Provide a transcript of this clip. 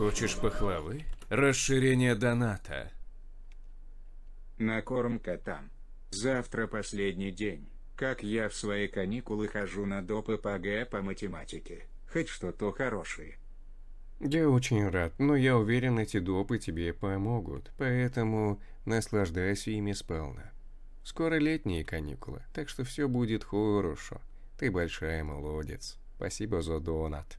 Хочешь пахлавы? Расширение доната. На корм котам. Завтра последний день. Как я в свои каникулы хожу на допы по Г по математике. Хоть что-то хорошее. Я очень рад, но я уверен, эти допы тебе помогут, поэтому наслаждайся ими сполна. Скоро летние каникулы, так что все будет хорошо. Ты большая молодец. Спасибо за донат.